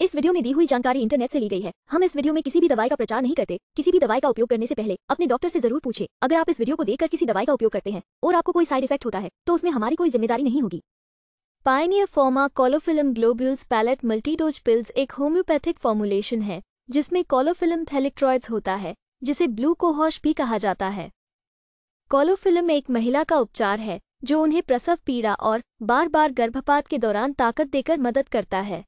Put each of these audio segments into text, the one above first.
इस वीडियो में दी हुई जानकारी इंटरनेट से ली गई है हम इस वीडियो में किसी भी दवाई का प्रचार नहीं करते किसी भी दवाई का उपयोग करने से पहले अपने डॉक्टर से जरूर पूछे अगर आप इस वीडियो को देखकर किसी दवाई का उपयोग करते हैं और आपको कोई साइड इफेक्ट होता है तो उसमें हमारी कोई जिम्मेदारी नहीं होगी pioneer pharma caulophyllum globules pellet multidose pills एक होम्योपैथिक फॉर्मुलेशन है जिसमें कॉलोफिलम थेलेक्ट्रॉइड होता है जिसे ब्लू कोहॉश भी कहा जाता है कॉलोफिलम एक महिला का उपचार है जो उन्हें प्रसव पीड़ा और बार बार गर्भपात के दौरान ताकत देकर मदद करता है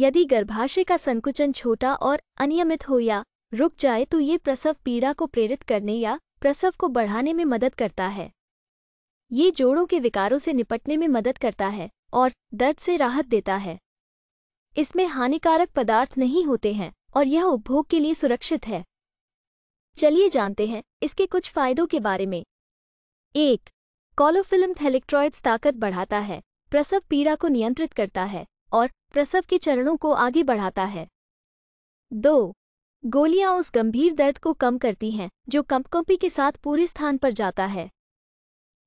यदि गर्भाशय का संकुचन छोटा और अनियमित हो या रुक जाए तो ये प्रसव पीड़ा को प्रेरित करने या प्रसव को बढ़ाने में मदद करता है ये जोड़ों के विकारों से निपटने में मदद करता है और दर्द से राहत देता है इसमें हानिकारक पदार्थ नहीं होते हैं और यह उपभोग के लिए सुरक्षित है चलिए जानते हैं इसके कुछ फायदों के बारे में एक कॉलोफिल्म थेलेक्ट्रॉइड्स ताकत बढ़ाता है प्रसव पीड़ा को नियंत्रित करता है और प्रसव के चरणों को आगे बढ़ाता है दो गोलियां उस गंभीर दर्द को कम करती हैं जो कंपकंपी के साथ पूरे स्थान पर जाता है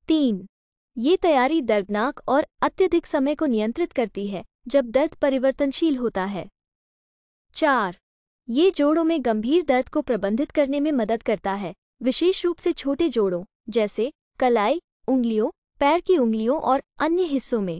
तीन ये तैयारी दर्दनाक और अत्यधिक समय को नियंत्रित करती है जब दर्द परिवर्तनशील होता है चार ये जोड़ों में गंभीर दर्द को प्रबंधित करने में मदद करता है विशेष रूप से छोटे जोड़ों जैसे कलाई उंगलियों पैर की उंगलियों और अन्य हिस्सों में